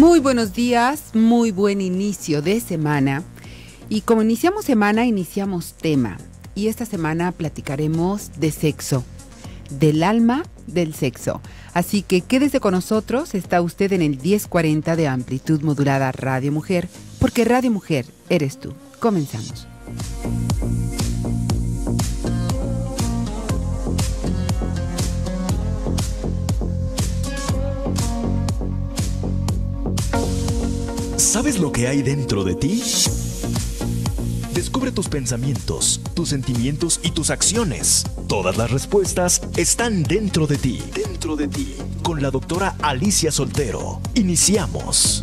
Muy buenos días, muy buen inicio de semana. Y como iniciamos semana, iniciamos tema. Y esta semana platicaremos de sexo, del alma del sexo. Así que quédese con nosotros, está usted en el 1040 de amplitud modulada Radio Mujer, porque Radio Mujer eres tú. Comenzamos. ¿Sabes lo que hay dentro de ti? Descubre tus pensamientos, tus sentimientos y tus acciones. Todas las respuestas están dentro de ti. Dentro de ti. Con la doctora Alicia Soltero. Iniciamos.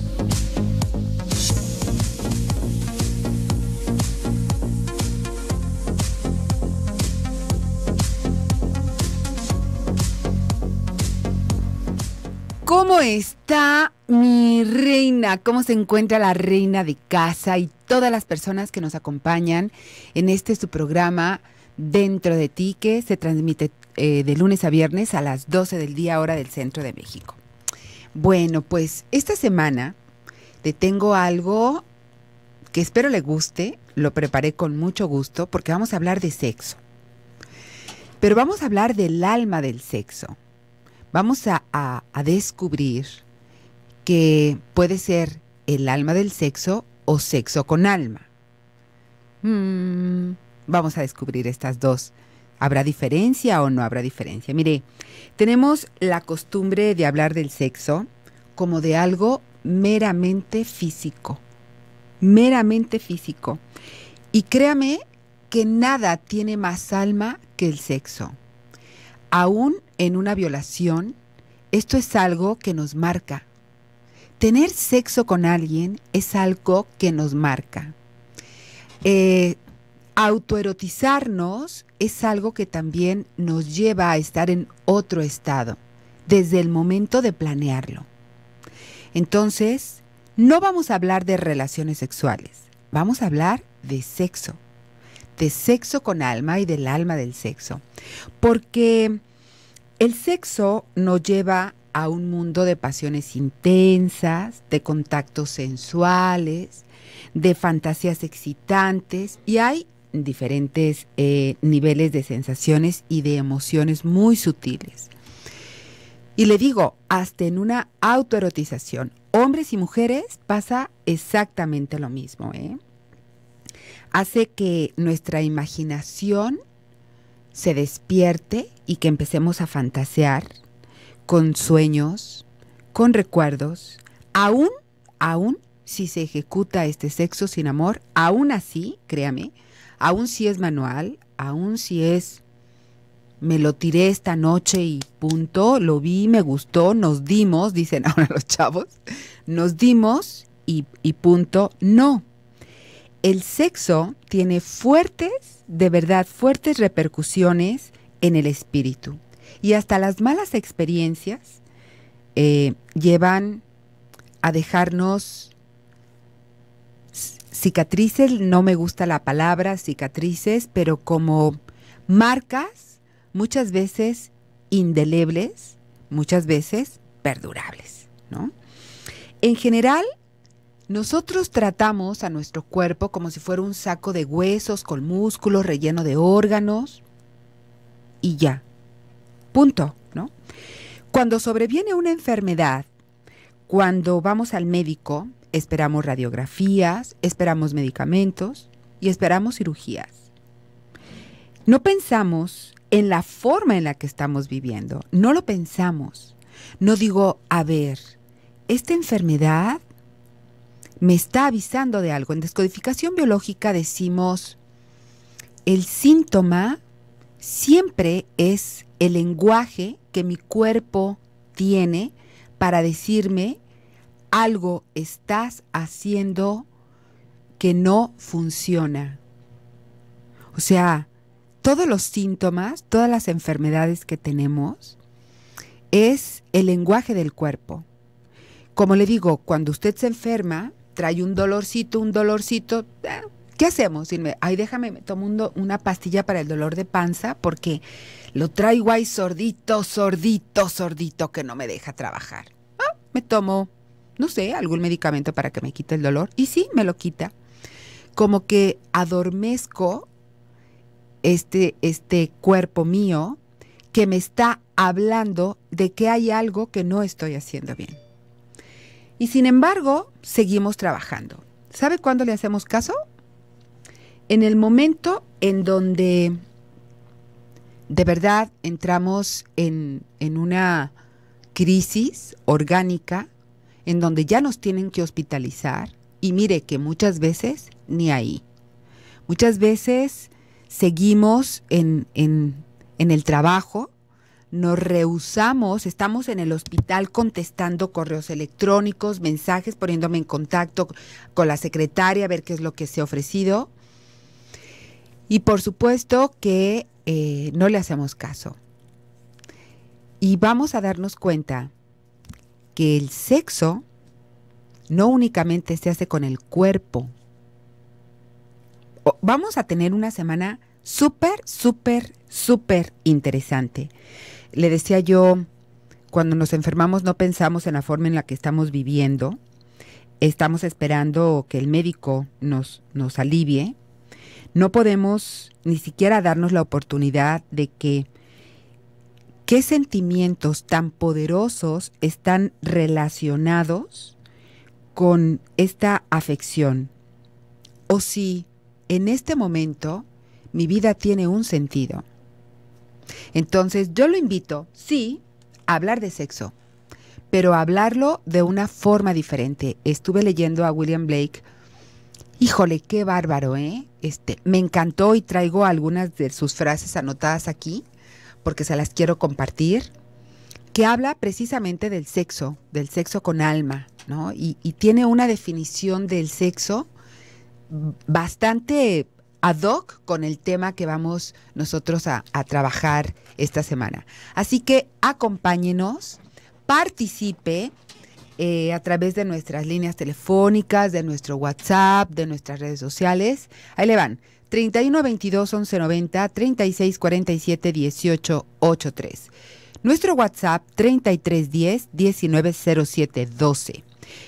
¿Cómo está mi reina, ¿cómo se encuentra la reina de casa y todas las personas que nos acompañan en este su programa Dentro de ti que se transmite eh, de lunes a viernes a las 12 del día hora del centro de México? Bueno, pues esta semana te tengo algo que espero le guste, lo preparé con mucho gusto porque vamos a hablar de sexo. Pero vamos a hablar del alma del sexo. Vamos a, a descubrir que puede ser el alma del sexo o sexo con alma. Mm. vamos a descubrir estas dos. ¿Habrá diferencia o no habrá diferencia? Mire, tenemos la costumbre de hablar del sexo como de algo meramente físico, meramente físico. Y créame que nada tiene más alma que el sexo. Aún en una violación, esto es algo que nos marca, tener sexo con alguien es algo que nos marca. Eh, autoerotizarnos es algo que también nos lleva a estar en otro estado, desde el momento de planearlo. Entonces, no vamos a hablar de relaciones sexuales, vamos a hablar de sexo, de sexo con alma y del alma del sexo, porque el sexo nos lleva a un mundo de pasiones intensas, de contactos sensuales, de fantasías excitantes y hay diferentes eh, niveles de sensaciones y de emociones muy sutiles. Y le digo, hasta en una autoerotización, hombres y mujeres pasa exactamente lo mismo. ¿eh? Hace que nuestra imaginación se despierte y que empecemos a fantasear con sueños, con recuerdos, aún, aún si se ejecuta este sexo sin amor, aún así, créame, aún si es manual, aún si es me lo tiré esta noche y punto, lo vi, me gustó, nos dimos, dicen ahora los chavos, nos dimos y, y punto, no. El sexo tiene fuertes, de verdad, fuertes repercusiones en el espíritu y hasta las malas experiencias eh, llevan a dejarnos cicatrices, no me gusta la palabra cicatrices, pero como marcas muchas veces indelebles, muchas veces perdurables, ¿no? En general, nosotros tratamos a nuestro cuerpo como si fuera un saco de huesos con músculos, relleno de órganos y ya. Punto, ¿no? Cuando sobreviene una enfermedad, cuando vamos al médico, esperamos radiografías, esperamos medicamentos y esperamos cirugías. No pensamos en la forma en la que estamos viviendo, no lo pensamos. No digo, a ver, esta enfermedad me está avisando de algo. En descodificación biológica decimos, el síntoma siempre es el lenguaje que mi cuerpo tiene para decirme algo estás haciendo que no funciona. O sea, todos los síntomas, todas las enfermedades que tenemos, es el lenguaje del cuerpo. Como le digo, cuando usted se enferma, trae un dolorcito, un dolorcito, eh, ¿Qué hacemos? Dime, ay, déjame, me tomo una pastilla para el dolor de panza porque lo traigo ahí sordito, sordito, sordito que no me deja trabajar. Ah, me tomo, no sé, algún medicamento para que me quite el dolor. Y sí, me lo quita. Como que adormezco este, este cuerpo mío que me está hablando de que hay algo que no estoy haciendo bien. Y sin embargo, seguimos trabajando. ¿Sabe cuándo le hacemos caso? en el momento en donde de verdad entramos en, una crisis orgánica, en donde ya nos tienen que hospitalizar, y mire que muchas veces ni ahí. Muchas veces seguimos en, en, el trabajo, nos rehusamos, estamos en el hospital contestando correos electrónicos, mensajes, poniéndome en contacto con la secretaria a ver qué es lo que se ha ofrecido. Y por supuesto que eh, no le hacemos caso. Y vamos a darnos cuenta que el sexo no únicamente se hace con el cuerpo. Vamos a tener una semana súper, súper, súper interesante. Le decía yo, cuando nos enfermamos no pensamos en la forma en la que estamos viviendo. Estamos esperando que el médico nos, nos alivie, no podemos ni siquiera darnos la oportunidad de que qué sentimientos tan poderosos están relacionados con esta afección. O si en este momento mi vida tiene un sentido. Entonces yo lo invito, sí, a hablar de sexo, pero a hablarlo de una forma diferente. Estuve leyendo a William Blake Híjole, qué bárbaro, ¿eh? Este, me encantó y traigo algunas de sus frases anotadas aquí porque se las quiero compartir, que habla precisamente del sexo, del sexo con alma, ¿no? Y, tiene una definición del sexo bastante ad hoc con el tema que vamos nosotros a trabajar esta semana. Así que acompáñenos, participe, eh, a través de nuestras líneas telefónicas, de nuestro WhatsApp, de nuestras redes sociales. Ahí le van. 31 22 11 90 36 47 18 83. Nuestro WhatsApp 33 10 19 07 12.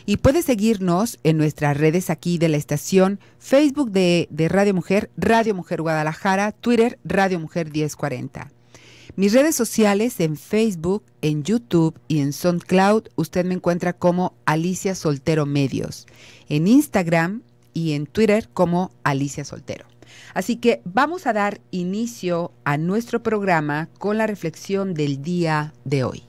Y puedes seguirnos en nuestras redes aquí de la estación Facebook de, de Radio Mujer, Radio Mujer Guadalajara, Twitter, Radio Mujer 1040. Mis redes sociales en Facebook, en YouTube y en SoundCloud, usted me encuentra como Alicia Soltero Medios. En Instagram y en Twitter como Alicia Soltero. Así que vamos a dar inicio a nuestro programa con la reflexión del día de hoy.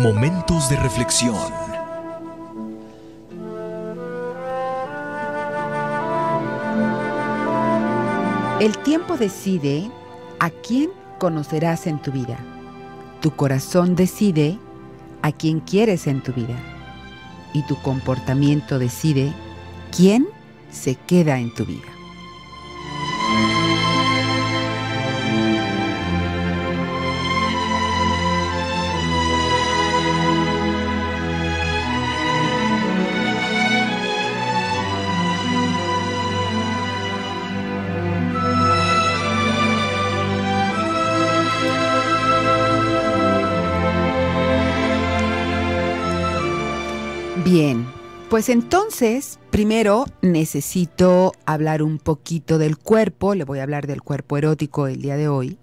Momentos de reflexión. El tiempo decide a quién conocerás en tu vida. Tu corazón decide a quién quieres en tu vida. Y tu comportamiento decide quién se queda en tu vida. Pues entonces, primero necesito hablar un poquito del cuerpo, le voy a hablar del cuerpo erótico el día de hoy,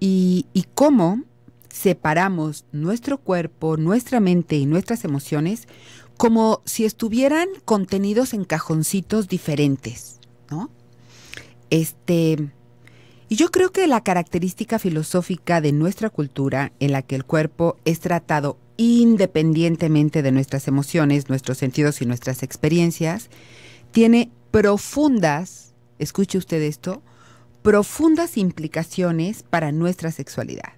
y, y cómo separamos nuestro cuerpo, nuestra mente y nuestras emociones como si estuvieran contenidos en cajoncitos diferentes, ¿no? Este, y yo creo que la característica filosófica de nuestra cultura en la que el cuerpo es tratado independientemente de nuestras emociones, nuestros sentidos y nuestras experiencias, tiene profundas, escuche usted esto, profundas implicaciones para nuestra sexualidad.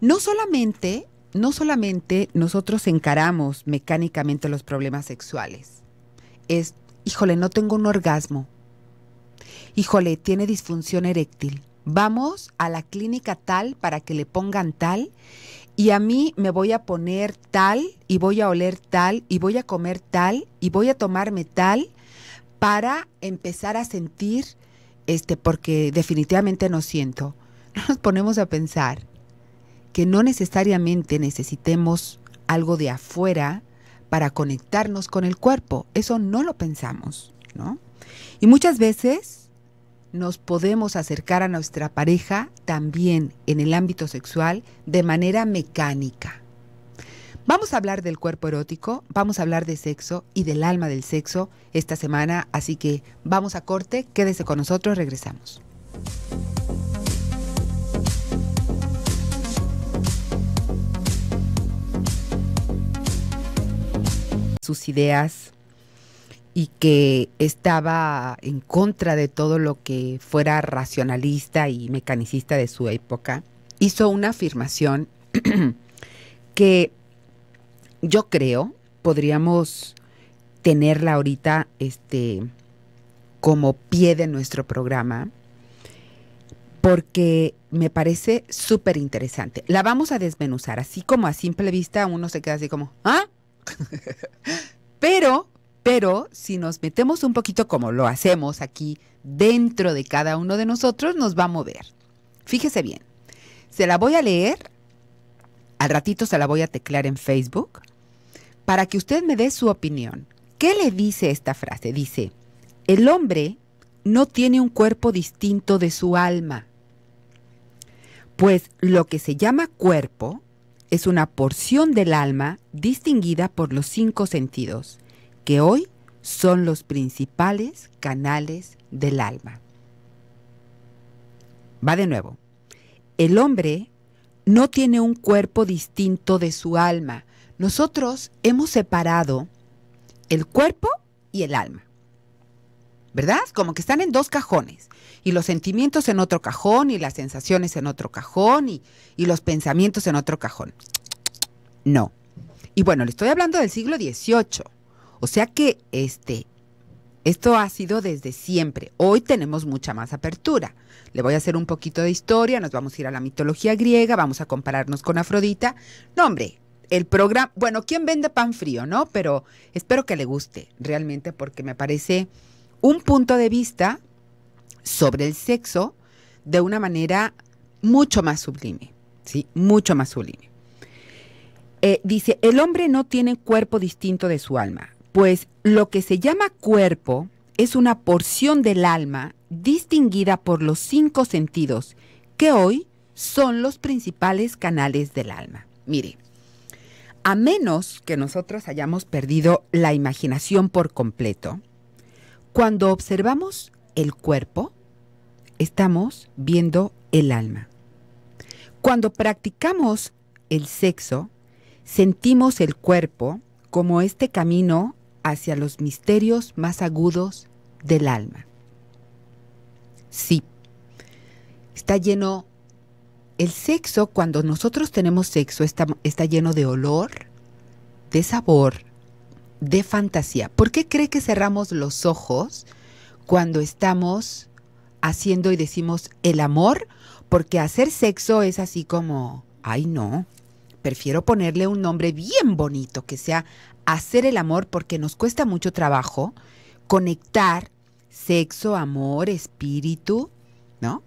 No solamente, no solamente nosotros encaramos mecánicamente los problemas sexuales. Es, híjole, no tengo un orgasmo. Híjole, tiene disfunción eréctil. Vamos a la clínica tal para que le pongan tal y a mí me voy a poner tal y voy a oler tal y voy a comer tal y voy a tomarme tal para empezar a sentir este porque definitivamente no siento. No nos ponemos a pensar que no necesariamente necesitemos algo de afuera para conectarnos con el cuerpo. Eso no lo pensamos, ¿no? Y muchas veces nos podemos acercar a nuestra pareja también en el ámbito sexual de manera mecánica. Vamos a hablar del cuerpo erótico, vamos a hablar de sexo y del alma del sexo esta semana, así que vamos a corte, quédese con nosotros, regresamos. Sus ideas, y que estaba en contra de todo lo que fuera racionalista y mecanicista de su época, hizo una afirmación que yo creo podríamos tenerla ahorita este como pie de nuestro programa porque me parece súper interesante. La vamos a desmenuzar, así como a simple vista uno se queda así como, ¿ah? Pero pero si nos metemos un poquito como lo hacemos aquí dentro de cada uno de nosotros, nos va a mover. Fíjese bien, se la voy a leer, al ratito se la voy a teclear en Facebook, para que usted me dé su opinión. ¿Qué le dice esta frase? Dice, el hombre no tiene un cuerpo distinto de su alma, pues lo que se llama cuerpo es una porción del alma distinguida por los cinco sentidos que hoy son los principales canales del alma. Va de nuevo. El hombre no tiene un cuerpo distinto de su alma. Nosotros hemos separado el cuerpo y el alma. ¿Verdad? Como que están en dos cajones. Y los sentimientos en otro cajón, y las sensaciones en otro cajón, y, los pensamientos en otro cajón. No. Y bueno, le estoy hablando del siglo XVIII o sea que este, esto ha sido desde siempre. Hoy tenemos mucha más apertura. Le voy a hacer un poquito de historia, nos vamos a ir a la mitología griega, vamos a compararnos con Afrodita. No, hombre, el programa, bueno, ¿quién vende pan frío, no? Pero espero que le guste realmente porque me parece un punto de vista sobre el sexo de una manera mucho más sublime, ¿sí? Mucho más sublime. Eh, dice, el hombre no tiene cuerpo distinto de su alma. Pues lo que se llama cuerpo es una porción del alma distinguida por los cinco sentidos, que hoy son los principales canales del alma. Mire, a menos que nosotros hayamos perdido la imaginación por completo, cuando observamos el cuerpo, estamos viendo el alma. Cuando practicamos el sexo, sentimos el cuerpo como este camino hacia los misterios más agudos del alma. Sí, está lleno, el sexo, cuando nosotros tenemos sexo, está, lleno de olor, de sabor, de fantasía. ¿Por qué cree que cerramos los ojos cuando estamos haciendo y decimos el amor? Porque hacer sexo es así como, ay no, prefiero ponerle un nombre bien bonito, que sea hacer el amor porque nos cuesta mucho trabajo conectar sexo, amor, espíritu, ¿no?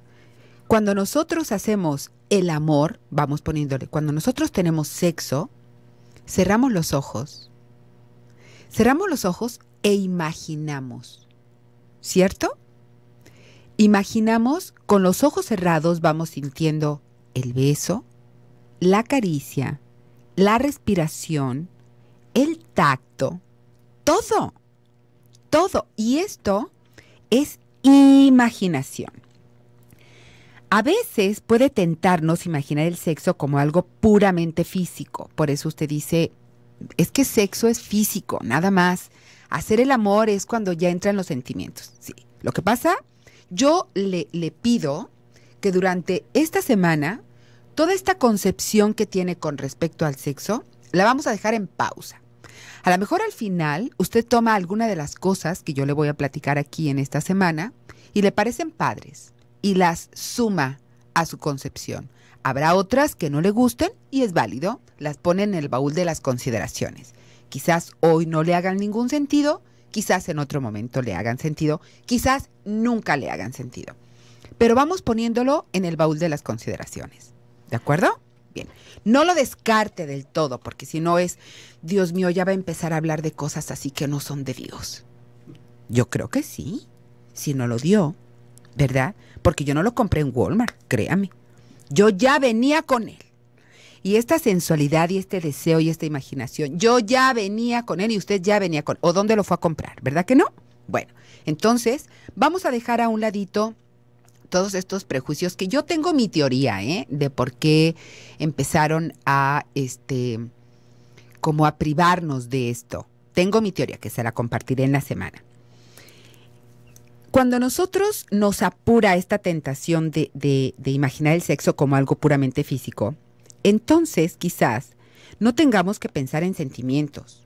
Cuando nosotros hacemos el amor, vamos poniéndole, cuando nosotros tenemos sexo, cerramos los ojos. Cerramos los ojos e imaginamos, ¿cierto? Imaginamos, con los ojos cerrados vamos sintiendo el beso, la caricia, la respiración, el tacto, todo, todo. Y esto es imaginación. A veces puede tentarnos imaginar el sexo como algo puramente físico. Por eso usted dice, es que sexo es físico, nada más. Hacer el amor es cuando ya entran los sentimientos. Lo que pasa, yo le pido que durante esta semana, toda esta concepción que tiene con respecto al sexo, la vamos a dejar en pausa. A lo mejor al final usted toma alguna de las cosas que yo le voy a platicar aquí en esta semana y le parecen padres y las suma a su concepción. Habrá otras que no le gusten y es válido, las pone en el baúl de las consideraciones. Quizás hoy no le hagan ningún sentido, quizás en otro momento le hagan sentido, quizás nunca le hagan sentido. Pero vamos poniéndolo en el baúl de las consideraciones. ¿De acuerdo? Bien, no lo descarte del todo, porque si no es, Dios mío, ya va a empezar a hablar de cosas así que no son de Dios. Yo creo que sí, si no lo dio, ¿verdad? Porque yo no lo compré en Walmart, créame. Yo ya venía con él. Y esta sensualidad y este deseo y esta imaginación, yo ya venía con él y usted ya venía con... ¿O dónde lo fue a comprar? ¿Verdad que no? Bueno, entonces vamos a dejar a un ladito todos estos prejuicios que yo tengo mi teoría, ¿eh? De por qué empezaron a, este, como a privarnos de esto. Tengo mi teoría que se la compartiré en la semana. Cuando nosotros nos apura esta tentación de, de imaginar el sexo como algo puramente físico, entonces quizás no tengamos que pensar en sentimientos.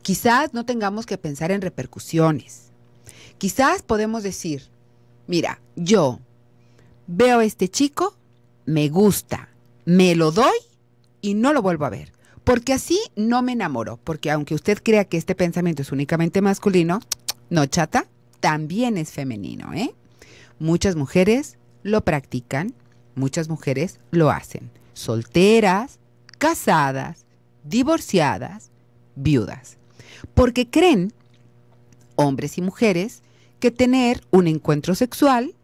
Quizás no tengamos que pensar en repercusiones. Quizás podemos decir, mira, yo veo a este chico, me gusta, me lo doy y no lo vuelvo a ver. Porque así no me enamoro, porque aunque usted crea que este pensamiento es únicamente masculino, no chata, también es femenino, ¿eh? Muchas mujeres lo practican, muchas mujeres lo hacen. Solteras, casadas, divorciadas, viudas. Porque creen, hombres y mujeres, que tener un encuentro sexual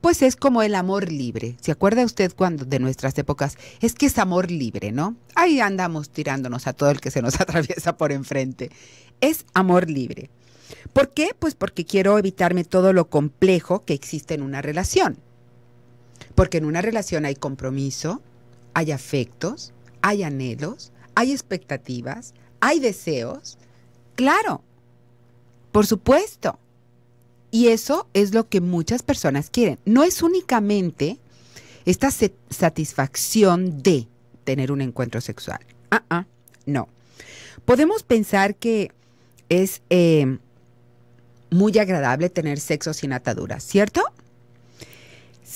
pues es como el amor libre. ¿Se acuerda usted cuando de nuestras épocas? Es que es amor libre, ¿no? Ahí andamos tirándonos a todo el que se nos atraviesa por enfrente. Es amor libre. ¿Por qué? Pues porque quiero evitarme todo lo complejo que existe en una relación. Porque en una relación hay compromiso, hay afectos, hay anhelos, hay expectativas, hay deseos. Claro, por supuesto. Y eso es lo que muchas personas quieren. No es únicamente esta satisfacción de tener un encuentro sexual. Ah, ah no. Podemos pensar que es eh, muy agradable tener sexo sin ataduras, ¿cierto?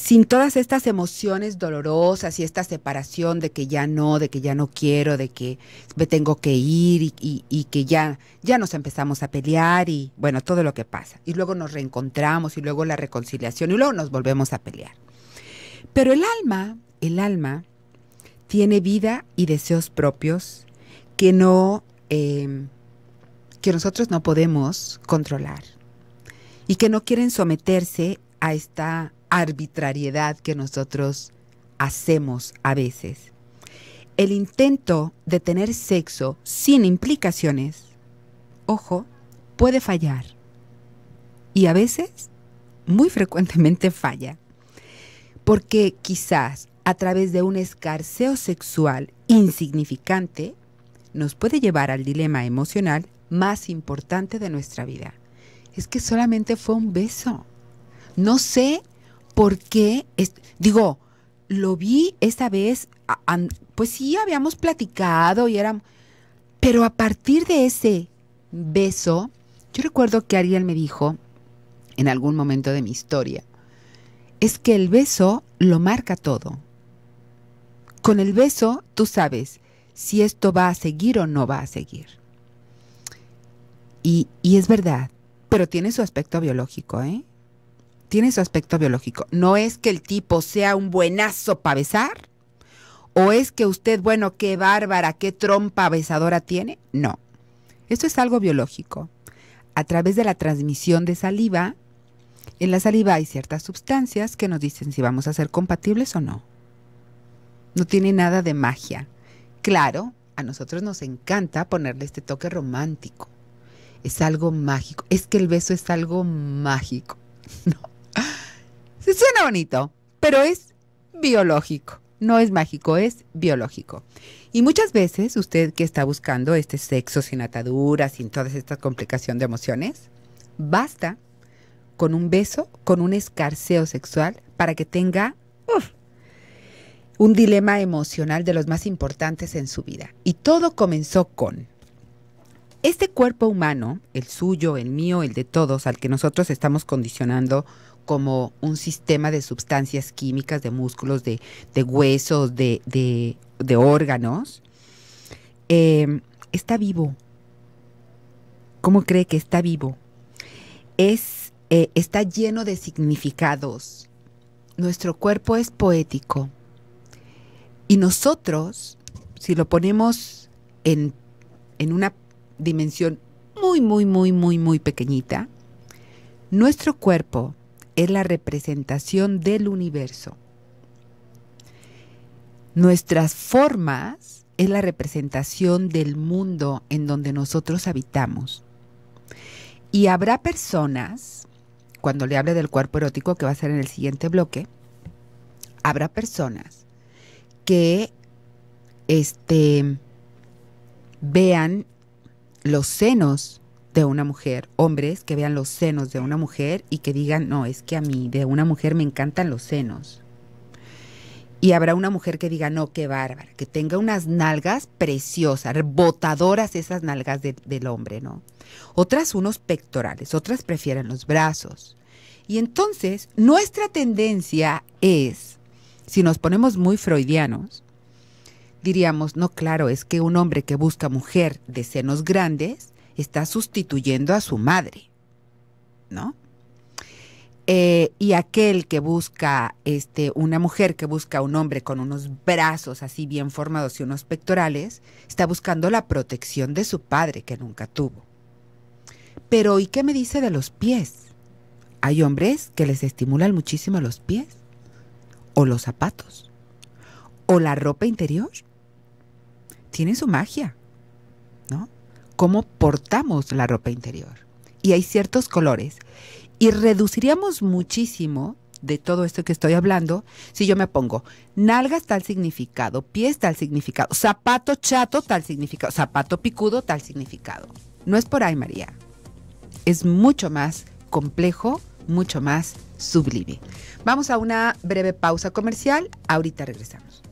sin todas estas emociones dolorosas y esta separación de que ya no, de que ya no quiero, de que me tengo que ir y, que ya, ya nos empezamos a pelear y bueno, todo lo que pasa. Y luego nos reencontramos y luego la reconciliación y luego nos volvemos a pelear. Pero el alma, el alma, tiene vida y deseos propios que no, em, que nosotros no podemos controlar y que no quieren someterse a esta arbitrariedad que nosotros hacemos a veces. El intento de tener sexo sin implicaciones, ojo, puede fallar. Y a veces, muy frecuentemente falla. Porque quizás a través de un escarceo sexual insignificante, nos puede llevar al dilema emocional más importante de nuestra vida. Es que solamente fue un beso. No sé porque, digo, lo vi esta vez, pues sí, habíamos platicado y era... Pero a partir de ese beso, yo recuerdo que Ariel me dijo, en algún momento de mi historia, es que el beso lo marca todo. Con el beso tú sabes si esto va a seguir o no va a seguir. Y, y es verdad, pero tiene su aspecto biológico, ¿eh? tiene su aspecto biológico. No es que el tipo sea un buenazo para besar, o es que usted, bueno, qué bárbara, qué trompa besadora tiene. No, esto es algo biológico. A través de la transmisión de saliva, en la saliva hay ciertas sustancias que nos dicen si vamos a ser compatibles o no. No tiene nada de magia. Claro, a nosotros nos encanta ponerle este toque romántico. Es algo mágico. Es que el beso es algo mágico. No. Se suena bonito, pero es biológico. No es mágico, es biológico. Y muchas veces usted que está buscando este sexo sin ataduras, sin todas estas complicación de emociones, basta con un beso, con un escarceo sexual para que tenga un dilema emocional de los más importantes en su vida. Y todo comenzó con este cuerpo humano, el suyo, el mío, el de todos, al que nosotros estamos condicionando como un sistema de sustancias químicas, de músculos, de, huesos, de, órganos, eh, está vivo. ¿Cómo cree que está vivo? Eh, está lleno de significados. Nuestro cuerpo es poético. Y nosotros, si lo ponemos en, en una dimensión muy, muy, muy, muy, muy pequeñita, nuestro cuerpo es la representación del universo. Nuestras formas es la representación del mundo en donde nosotros habitamos. Y habrá personas, cuando le hable del cuerpo erótico, que va a ser en el siguiente bloque, habrá personas que este, vean los senos de una mujer, hombres que vean los senos de una mujer y que digan, no, es que a mí de una mujer me encantan los senos. Y habrá una mujer que diga, no, qué bárbara, que tenga unas nalgas preciosas, botadoras esas nalgas del hombre, ¿no? Otras unos pectorales, otras prefieren los brazos. Y entonces nuestra tendencia es, si nos ponemos muy freudianos, diríamos, no, claro, es que un hombre que busca mujer de senos grandes está sustituyendo a su madre, ¿no? Eh, y aquel que busca, este, una mujer que busca a un hombre con unos brazos así bien formados y unos pectorales, está buscando la protección de su padre que nunca tuvo. Pero ¿y qué me dice de los pies? Hay hombres que les estimulan muchísimo los pies, o los zapatos, o la ropa interior. Tienen su magia, ¿no? cómo portamos la ropa interior. Y hay ciertos colores. Y reduciríamos muchísimo de todo esto que estoy hablando si yo me pongo nalgas tal significado, pies tal significado, zapato chato tal significado, zapato picudo tal significado. No es por ahí, María. Es mucho más complejo, mucho más sublime. Vamos a una breve pausa comercial. Ahorita regresamos.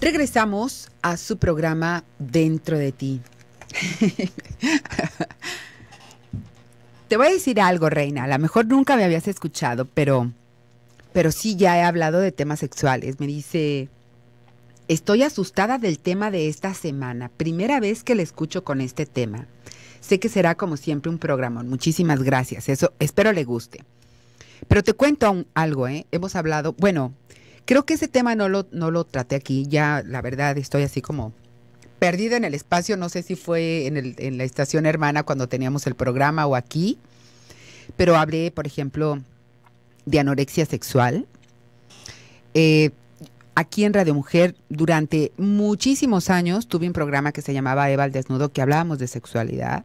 Regresamos a su programa Dentro de ti. Te voy a decir algo, Reina. A lo mejor nunca me habías escuchado, pero, pero sí ya he hablado de temas sexuales. Me dice, estoy asustada del tema de esta semana. Primera vez que le escucho con este tema. Sé que será como siempre un programa. Muchísimas gracias. Eso espero le guste. Pero te cuento algo, ¿eh? Hemos hablado, bueno, Creo que ese tema no lo, no lo traté aquí, ya la verdad estoy así como perdida en el espacio, no sé si fue en, el, la estación hermana cuando teníamos el programa o aquí, pero hablé, por ejemplo, de anorexia sexual. Eh, aquí en Radio Mujer durante muchísimos años tuve un programa que se llamaba Eva al Desnudo, que hablábamos de sexualidad.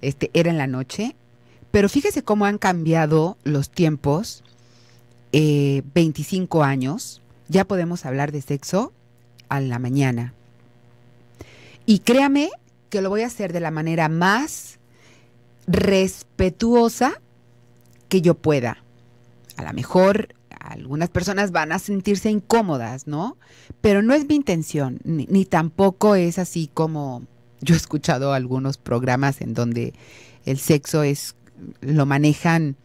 Este, era en la noche. Pero fíjese cómo han cambiado los tiempos 25 eh, años, ya podemos hablar de sexo a la mañana. Y créame que lo voy a hacer de la manera más respetuosa que yo pueda. A lo mejor algunas personas van a sentirse incómodas, ¿no? Pero no es mi intención, ni, tampoco es así como yo he escuchado algunos programas en donde el sexo es lo manejan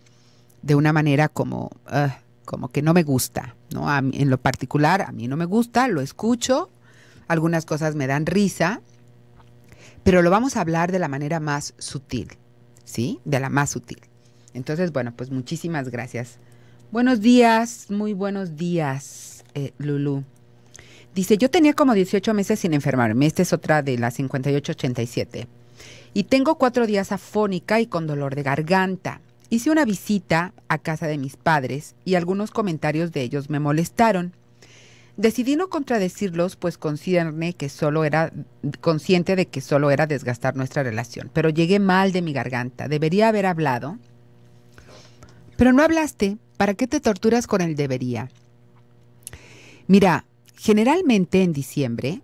de una manera como ah, como que no me gusta, ¿no? en lo particular, a mí no me gusta, lo escucho, algunas cosas me dan risa, pero lo vamos a hablar de la manera más sutil, ¿sí? De la más sutil. Entonces, bueno, pues muchísimas gracias. Buenos días, muy buenos días, eh, Lulu. Dice, yo tenía como 18 meses sin enfermarme, esta es otra de las 5887, y tengo cuatro días afónica y con dolor de garganta. Hice una visita a casa de mis padres y algunos comentarios de ellos me molestaron. Decidí no contradecirlos, pues consideré que solo era consciente de que solo era desgastar nuestra relación, pero llegué mal de mi garganta. Debería haber hablado. Pero no hablaste. ¿Para qué te torturas con el debería? Mira, generalmente en diciembre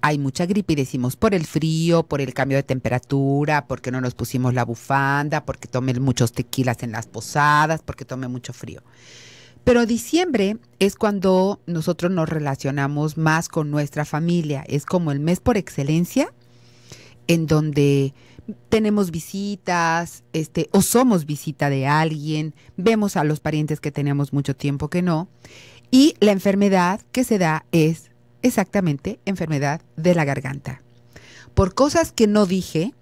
hay mucha gripe y decimos por el frío, por el cambio de temperatura, porque no nos pusimos la bufanda, porque tomé muchos tequilas en las posadas, porque tomé mucho frío. Pero diciembre es cuando nosotros nos relacionamos más con nuestra familia. Es como el mes por excelencia en donde tenemos visitas, este, o somos visita de alguien, vemos a los parientes que tenemos mucho tiempo que no. Y la enfermedad que se da es exactamente enfermedad de la garganta. Por cosas que no dije,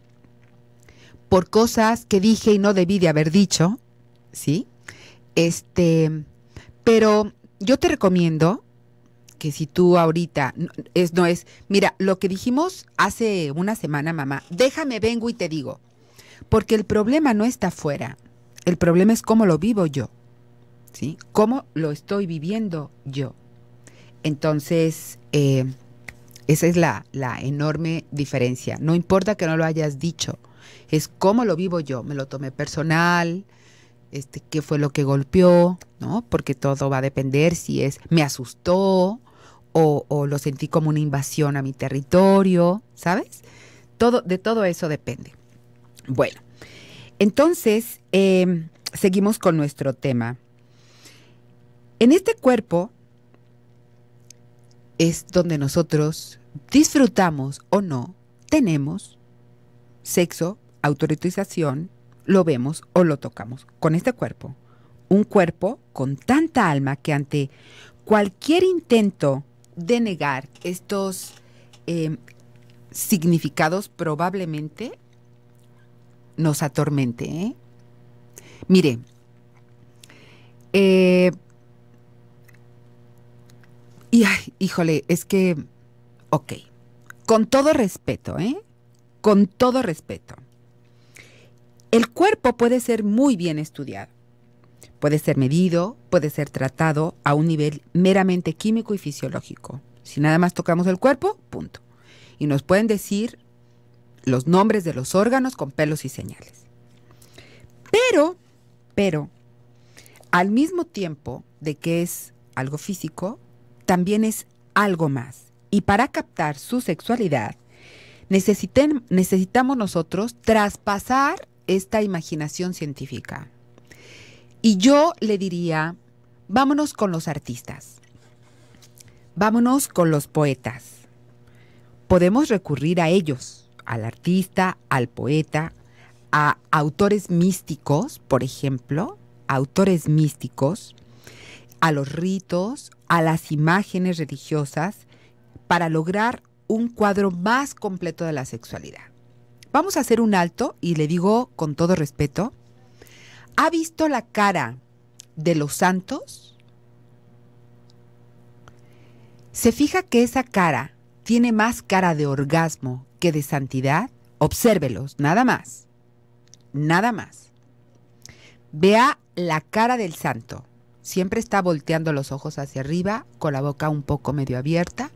por cosas que dije y no debí de haber dicho, ¿sí? Este, pero yo te recomiendo que si tú ahorita es no es, mira, lo que dijimos hace una semana, mamá, déjame vengo y te digo, porque el problema no está afuera, el problema es cómo lo vivo yo. ¿Sí? ¿Cómo lo estoy viviendo yo? Entonces, eh, esa es la, enorme diferencia. No importa que no lo hayas dicho, es cómo lo vivo yo. Me lo tomé personal, este, qué fue lo que golpeó, ¿no? Porque todo va a depender si es me asustó o, lo sentí como una invasión a mi territorio, ¿sabes? Todo, de todo eso depende. Bueno, entonces eh, seguimos con nuestro tema. En este cuerpo es donde nosotros disfrutamos o no, tenemos sexo, autorización, lo vemos o lo tocamos con este cuerpo. Un cuerpo con tanta alma que ante cualquier intento de negar estos em, significados probablemente nos atormente. ¿eh? Mire, eh, y híjole, es que, ok, con todo respeto, ¿eh? Con todo respeto. El cuerpo puede ser muy bien estudiado, puede ser medido, puede ser tratado a un nivel meramente químico y fisiológico. Si nada más tocamos el cuerpo, punto. Y nos pueden decir los nombres de los órganos con pelos y señales. Pero, pero, al mismo tiempo de que es algo físico, también es algo más. Y para captar su sexualidad, necesiten, necesitamos nosotros traspasar esta imaginación científica. Y yo le diría, vámonos con los artistas, vámonos con los poetas. Podemos recurrir a ellos, al artista, al poeta, a autores místicos, por ejemplo, autores místicos, a los ritos, a las imágenes religiosas para lograr un cuadro más completo de la sexualidad. Vamos a hacer un alto y le digo con todo respeto, ¿ha visto la cara de los santos? ¿Se fija que esa cara tiene más cara de orgasmo que de santidad? Obsérvelos, nada más. Nada más. Vea la cara del santo Siempre está volteando los ojos hacia arriba, con la boca un poco medio abierta,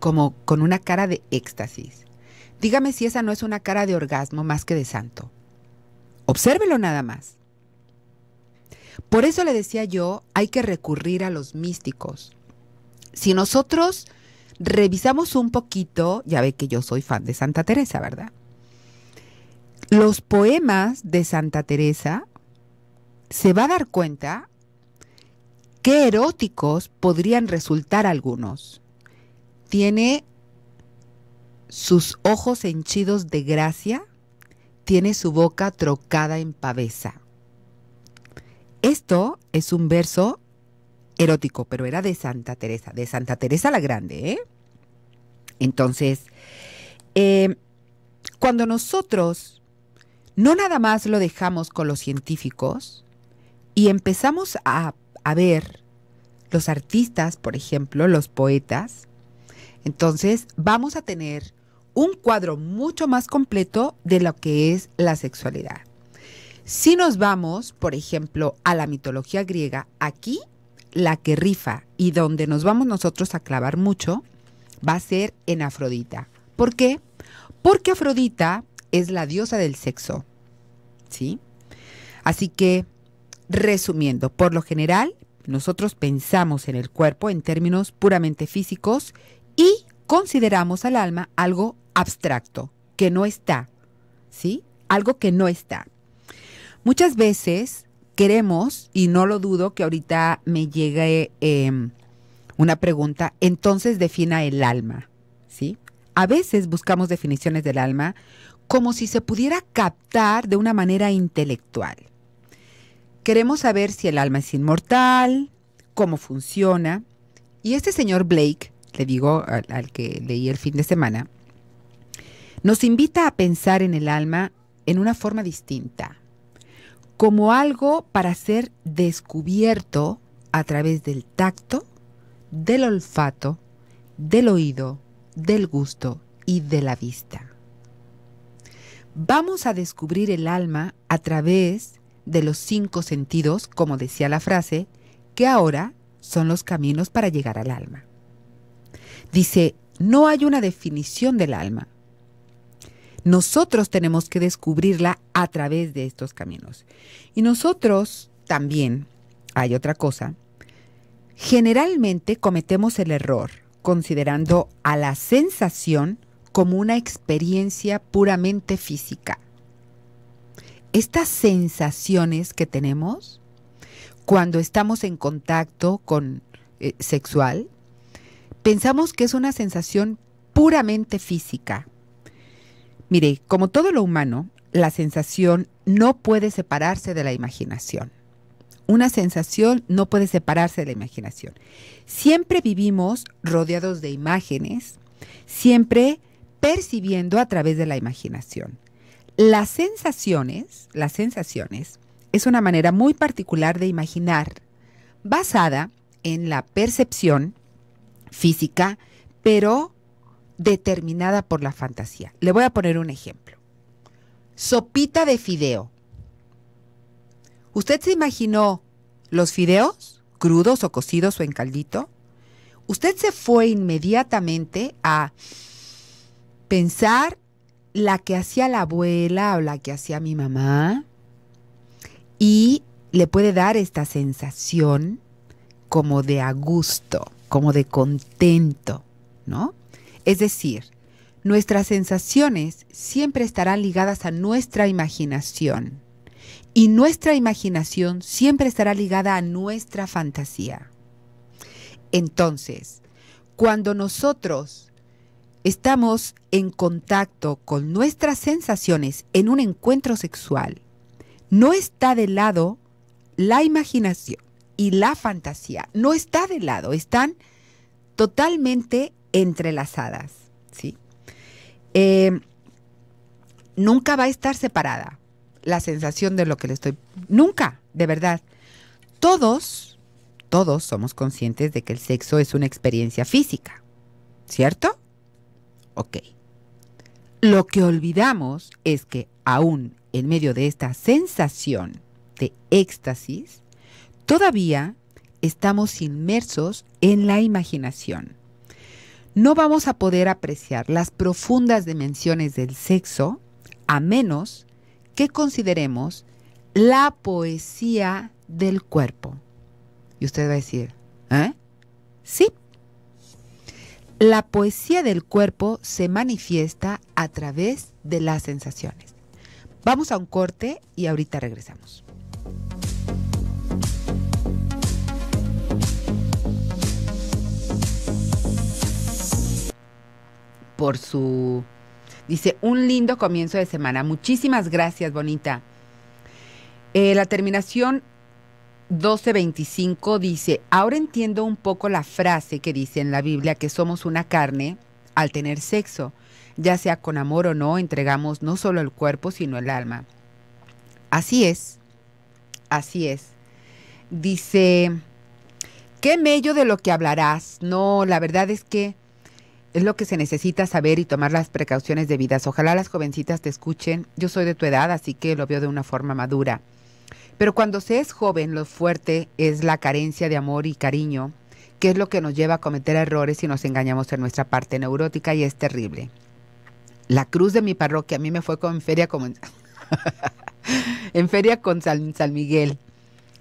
como con una cara de éxtasis. Dígame si esa no es una cara de orgasmo más que de santo. Obsérvelo nada más. Por eso le decía yo, hay que recurrir a los místicos. Si nosotros revisamos un poquito, ya ve que yo soy fan de Santa Teresa, ¿verdad? Los poemas de Santa Teresa, se va a dar cuenta qué eróticos podrían resultar algunos. Tiene sus ojos henchidos de gracia, tiene su boca trocada en pavesa. Esto es un verso erótico, pero era de Santa Teresa, de Santa Teresa la Grande. ¿eh? Entonces, eh, cuando nosotros no nada más lo dejamos con los científicos y empezamos a a ver los artistas, por ejemplo, los poetas, entonces vamos a tener un cuadro mucho más completo de lo que es la sexualidad. Si nos vamos, por ejemplo, a la mitología griega, aquí la que rifa y donde nos vamos nosotros a clavar mucho va a ser en Afrodita. ¿Por qué? Porque Afrodita es la diosa del sexo. ¿Sí? Así que Resumiendo, por lo general, nosotros pensamos en el cuerpo en términos puramente físicos y consideramos al alma algo abstracto, que no está, ¿sí? Algo que no está. Muchas veces queremos, y no lo dudo que ahorita me llegue em, una pregunta, entonces defina el alma, ¿sí? A veces buscamos definiciones del alma como si se pudiera captar de una manera intelectual. Queremos saber si el alma es inmortal, cómo funciona. Y este señor Blake, le digo al, que leí el fin de semana, nos invita a pensar en el alma en una forma distinta, como algo para ser descubierto a través del tacto, del olfato, del oído, del gusto y de la vista. Vamos a descubrir el alma a través de los cinco sentidos, como decía la frase, que ahora son los caminos para llegar al alma. Dice, no hay una definición del alma. Nosotros tenemos que descubrirla a través de estos caminos. Y nosotros también, hay otra cosa, generalmente cometemos el error considerando a la sensación como una experiencia puramente física estas sensaciones que tenemos cuando estamos en contacto con eh, sexual, pensamos que es una sensación puramente física. Mire, como todo lo humano, la sensación no puede separarse de la imaginación. Una sensación no puede separarse de la imaginación. Siempre vivimos rodeados de imágenes, siempre percibiendo a través de la imaginación. Las sensaciones, las sensaciones, es una manera muy particular de imaginar, basada en la percepción física, pero determinada por la fantasía. Le voy a poner un ejemplo. Sopita de fideo. ¿Usted se imaginó los fideos, crudos o cocidos o en caldito? Usted se fue inmediatamente a pensar la que hacía la abuela o la que hacía mi mamá y le puede dar esta sensación como de a gusto, como de contento, ¿no? Es decir, nuestras sensaciones siempre estarán ligadas a nuestra imaginación y nuestra imaginación siempre estará ligada a nuestra fantasía. Entonces, cuando nosotros estamos en contacto con nuestras sensaciones en un encuentro sexual, no está de lado la imaginación y la fantasía, no está de lado, están totalmente entrelazadas, ¿sí? Eh, nunca va a estar separada la sensación de lo que le estoy... Nunca, de verdad. Todos, todos somos conscientes de que el sexo es una experiencia física, ¿cierto? Ok. Lo que olvidamos es que aún en medio de esta sensación de éxtasis, todavía estamos inmersos en la imaginación. No vamos a poder apreciar las profundas dimensiones del sexo a menos que consideremos la poesía del cuerpo. Y usted va a decir, ¿eh? Sí, la poesía del cuerpo se manifiesta a través de las sensaciones. Vamos a un corte y ahorita regresamos. Por su... Dice, un lindo comienzo de semana. Muchísimas gracias, Bonita. Eh, la terminación 12:25 dice, ahora entiendo un poco la frase que dice en la Biblia que somos una carne al tener sexo, ya sea con amor o no, entregamos no solo el cuerpo, sino el alma. Así es, así es. Dice, qué mello de lo que hablarás. No, la verdad es que es lo que se necesita saber y tomar las precauciones debidas. Ojalá las jovencitas te escuchen. Yo soy de tu edad, así que lo veo de una forma madura. Pero cuando se es joven, lo fuerte es la carencia de amor y cariño, que es lo que nos lleva a cometer errores y nos engañamos en nuestra parte neurótica y es terrible. La cruz de mi parroquia a mí me fue con feria como en, feria con San, Miguel.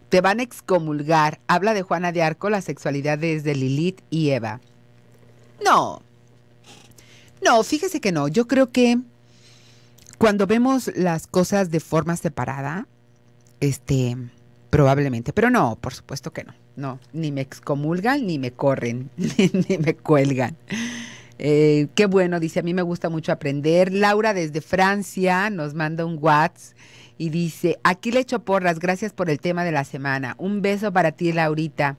Te van a excomulgar. Habla de Juana de Arco, la sexualidad desde Lilith y Eva. No. No, fíjese que no. Yo creo que cuando vemos las cosas de forma separada, este, probablemente, pero no, por supuesto que no, no, ni me excomulgan, ni me corren, ni, me cuelgan. Eh, qué bueno, dice, a mí me gusta mucho aprender. Laura desde Francia nos manda un WhatsApp y dice, aquí le echo porras, gracias por el tema de la semana. Un beso para ti, Laurita.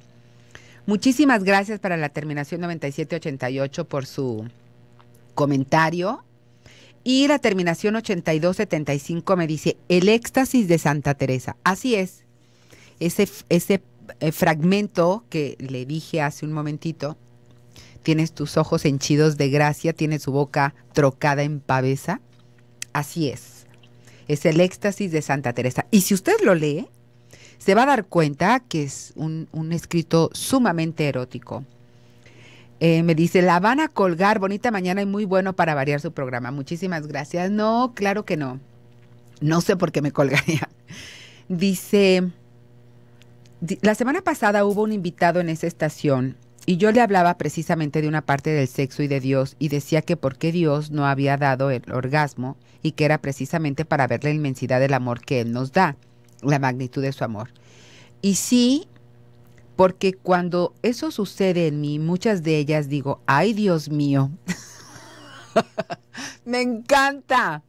Muchísimas gracias para la terminación 9788 por su comentario y la terminación 8275 me dice, el éxtasis de Santa Teresa. Así es, ese, ese eh, fragmento que le dije hace un momentito, tienes tus ojos henchidos de gracia, tienes su boca trocada en pavesa. Así es, es el éxtasis de Santa Teresa. Y si usted lo lee, se va a dar cuenta que es un, un escrito sumamente erótico eh, me dice, la van a colgar, bonita mañana y muy bueno para variar su programa. Muchísimas gracias. No, claro que no. No sé por qué me colgaría. Dice, la semana pasada hubo un invitado en esa estación y yo le hablaba precisamente de una parte del sexo y de Dios y decía que por qué Dios no había dado el orgasmo y que era precisamente para ver la inmensidad del amor que Él nos da, la magnitud de su amor. Y sí, porque cuando eso sucede en mí, muchas de ellas digo, ay Dios mío, me encanta,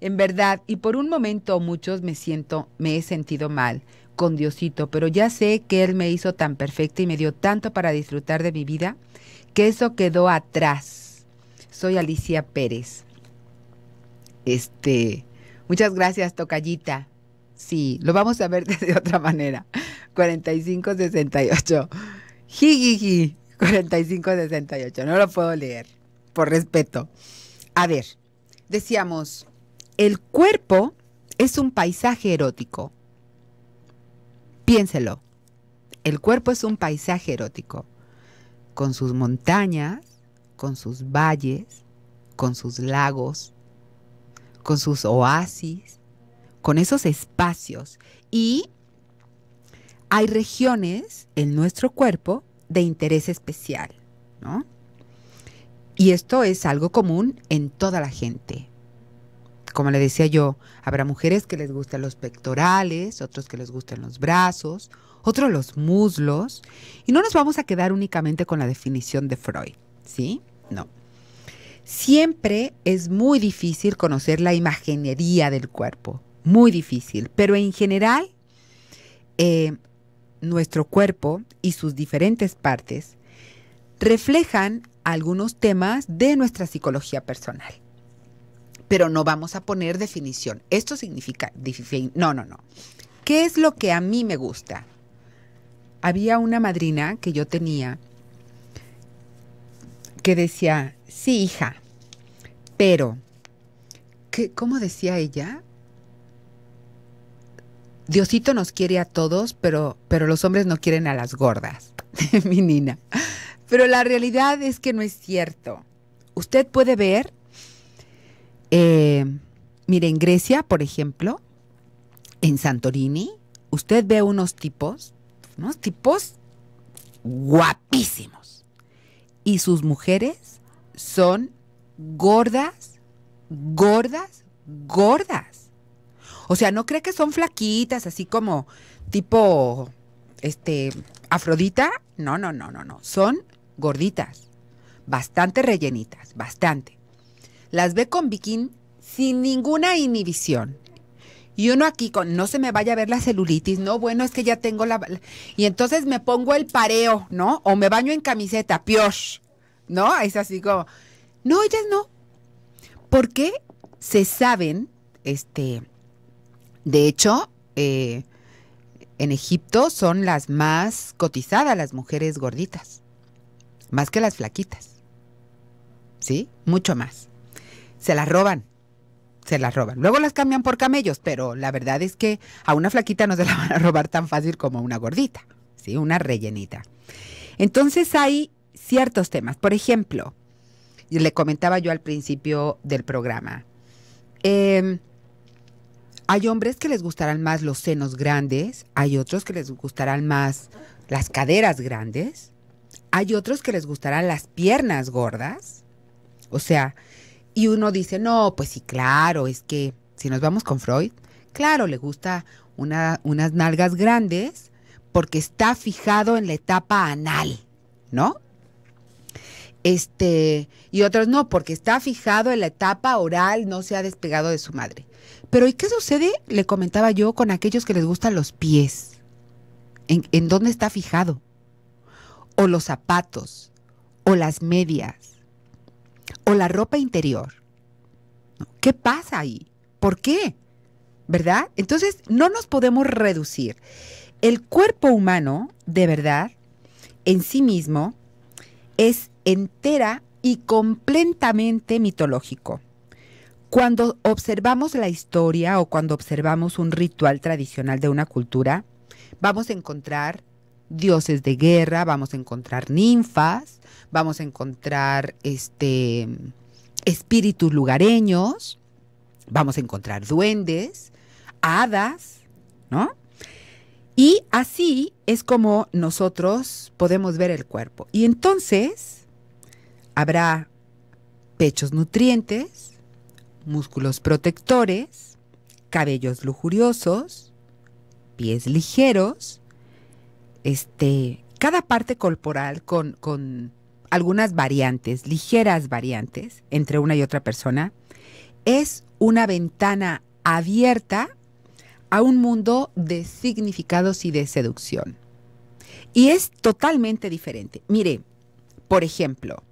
en verdad, y por un momento muchos me siento, me he sentido mal con Diosito, pero ya sé que Él me hizo tan perfecta y me dio tanto para disfrutar de mi vida, que eso quedó atrás. Soy Alicia Pérez. Este, muchas gracias, Tocallita. Sí, lo vamos a ver de otra manera. 4568. Jijiji. 4568. No lo puedo leer, por respeto. A ver, decíamos, el cuerpo es un paisaje erótico. Piénselo. El cuerpo es un paisaje erótico, con sus montañas, con sus valles, con sus lagos, con sus oasis, con esos espacios. Y hay regiones en nuestro cuerpo de interés especial, ¿no? Y esto es algo común en toda la gente. Como le decía yo, habrá mujeres que les gustan los pectorales, otros que les gustan los brazos, otros los muslos. Y no nos vamos a quedar únicamente con la definición de Freud, ¿sí? No. Siempre es muy difícil conocer la imaginería del cuerpo, muy difícil, pero en general eh, nuestro cuerpo y sus diferentes partes reflejan algunos temas de nuestra psicología personal. Pero no vamos a poner definición. Esto significa... No, no, no. ¿Qué es lo que a mí me gusta? Había una madrina que yo tenía que decía, sí, hija, pero, ¿qué, ¿cómo decía ella? Diosito nos quiere a todos, pero, pero los hombres no quieren a las gordas, mi nina. Pero la realidad es que no es cierto. Usted puede ver, eh, mire, en Grecia, por ejemplo, en Santorini, usted ve unos tipos, unos tipos guapísimos. Y sus mujeres son gordas, gordas, gordas. O sea, no cree que son flaquitas, así como tipo, este, Afrodita. No, no, no, no, no. Son gorditas, bastante rellenitas, bastante. Las ve con bikini sin ninguna inhibición. Y uno aquí con, no se me vaya a ver la celulitis, no, bueno, es que ya tengo la... Y entonces me pongo el pareo, ¿no? O me baño en camiseta, piosh, ¿no? Es así como... No, ellas no. Porque se saben, este, de hecho, eh, en Egipto son las más cotizadas las mujeres gorditas, más que las flaquitas. ¿Sí? Mucho más. Se las roban, se las roban. Luego las cambian por camellos, pero la verdad es que a una flaquita no se la van a robar tan fácil como a una gordita, ¿sí? Una rellenita. Entonces hay ciertos temas. Por ejemplo, le comentaba yo al principio del programa, em, hay hombres que les gustarán más los senos grandes, hay otros que les gustarán más las caderas grandes, hay otros que les gustarán las piernas gordas. O sea, y uno dice, no, pues sí, claro, es que si nos vamos con Freud, claro, le gusta una, unas nalgas grandes porque está fijado en la etapa anal, ¿no? este, y otros no, porque está fijado en la etapa oral, no se ha despegado de su madre. Pero ¿y qué sucede? Le comentaba yo con aquellos que les gustan los pies. ¿En, en dónde está fijado? O los zapatos, o las medias, o la ropa interior. ¿Qué pasa ahí? ¿Por qué? ¿Verdad? Entonces, no nos podemos reducir. El cuerpo humano, de verdad, en sí mismo, es entera y completamente mitológico. Cuando observamos la historia o cuando observamos un ritual tradicional de una cultura, vamos a encontrar dioses de guerra, vamos a encontrar ninfas, vamos a encontrar este espíritus lugareños, vamos a encontrar duendes, hadas, ¿no? Y así es como nosotros podemos ver el cuerpo. Y entonces, habrá pechos nutrientes, músculos protectores, cabellos lujuriosos, pies ligeros, este, cada parte corporal con algunas variantes, ligeras variantes entre una y otra persona, es una ventana abierta a un mundo de significados y de seducción. Y es totalmente diferente. Mire, por ejemplo,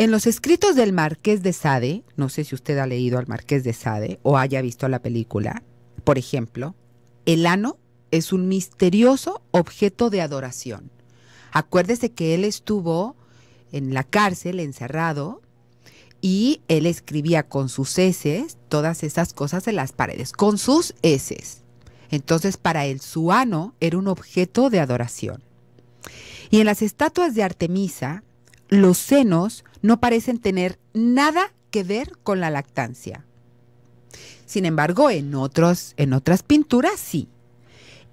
en los escritos del Marqués de Sade, no sé si usted ha leído al Marqués de Sade o haya visto la película, por ejemplo, el ano es un misterioso objeto de adoración. Acuérdese que él estuvo en la cárcel, encerrado, y él escribía con sus heces todas esas cosas en las paredes, con sus heces. Entonces para él su ano era un objeto de adoración. Y en las estatuas de Artemisa, los senos no parecen tener nada que ver con la lactancia. Sin embargo, en, otros, en otras pinturas sí.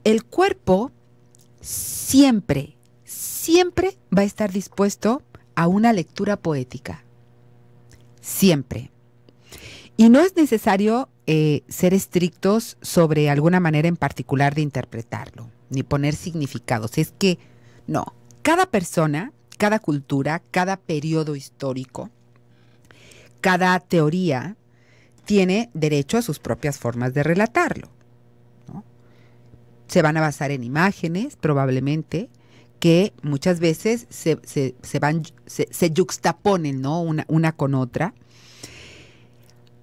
El cuerpo siempre, siempre va a estar dispuesto a una lectura poética. Siempre. Y no es necesario eh, ser estrictos sobre alguna manera en particular de interpretarlo, ni poner significados. Es que, no, cada persona cada cultura, cada periodo histórico, cada teoría tiene derecho a sus propias formas de relatarlo. Se van a basar en imágenes, probablemente, que muchas veces se, se, van, se, ¿no? Una, una con otra.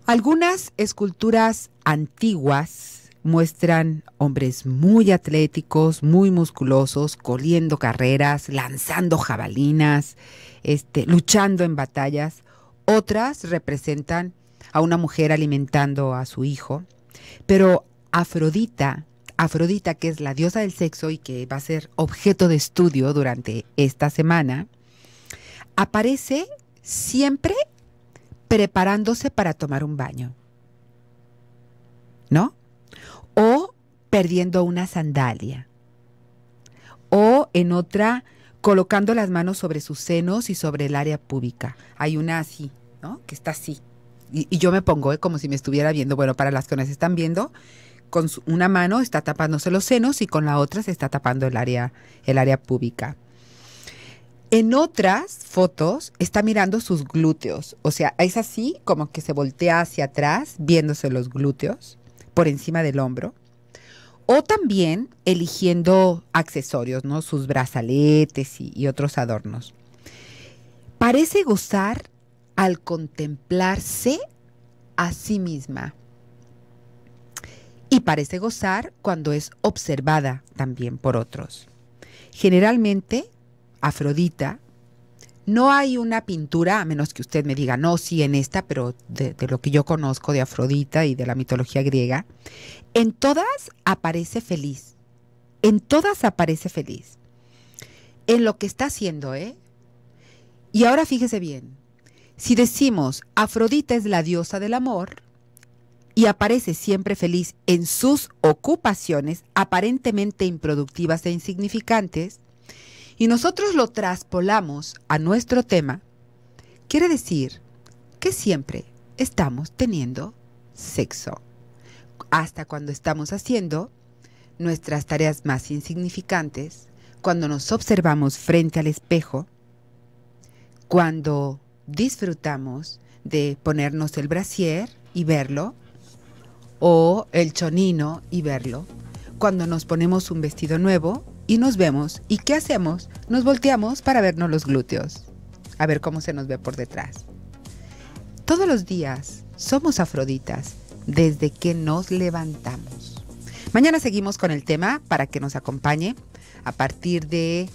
Algunas esculturas antiguas muestran hombres muy atléticos, muy musculosos, coliendo carreras, lanzando jabalinas, este, luchando en batallas. Otras representan a una mujer alimentando a su hijo. Pero Afrodita, Afrodita que es la diosa del sexo y que va a ser objeto de estudio durante esta semana, aparece siempre preparándose para tomar un baño. ¿No? perdiendo una sandalia. O en otra, colocando las manos sobre sus senos y sobre el área pública. Hay una así, ¿no? Que está así. Y, yo me pongo ¿eh? como si me estuviera viendo. Bueno, para las que nos están viendo, con una mano está tapándose los senos y con la otra se está tapando el área, el área pública. En otras fotos está mirando sus glúteos, o sea, es así como que se voltea hacia atrás viéndose los glúteos por encima del hombro o también eligiendo accesorios, ¿no? Sus brazaletes y, otros adornos. Parece gozar al contemplarse a sí misma. Y parece gozar cuando es observada también por otros. Generalmente, Afrodita, no hay una pintura, a menos que usted me diga, no, sí, en esta, pero de lo que yo conozco de Afrodita y de la mitología griega, en todas aparece feliz. En todas aparece feliz. En lo que está haciendo, ¿eh? Y ahora fíjese bien. Si decimos Afrodita es la diosa del amor y aparece siempre feliz en sus ocupaciones aparentemente improductivas e insignificantes, y nosotros lo traspolamos a nuestro tema, quiere decir que siempre estamos teniendo sexo hasta cuando estamos haciendo nuestras tareas más insignificantes, cuando nos observamos frente al espejo, cuando disfrutamos de ponernos el brasier y verlo, o el chonino y verlo, cuando nos ponemos un vestido nuevo y nos vemos, ¿y qué hacemos? Nos volteamos para vernos los glúteos, a ver cómo se nos ve por detrás. Todos los días somos afroditas desde que nos levantamos. Mañana seguimos con el tema para que nos acompañe a partir de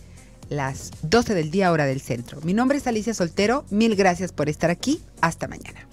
las 12 del día hora del centro. Mi nombre es Alicia Soltero, mil gracias por estar aquí, hasta mañana.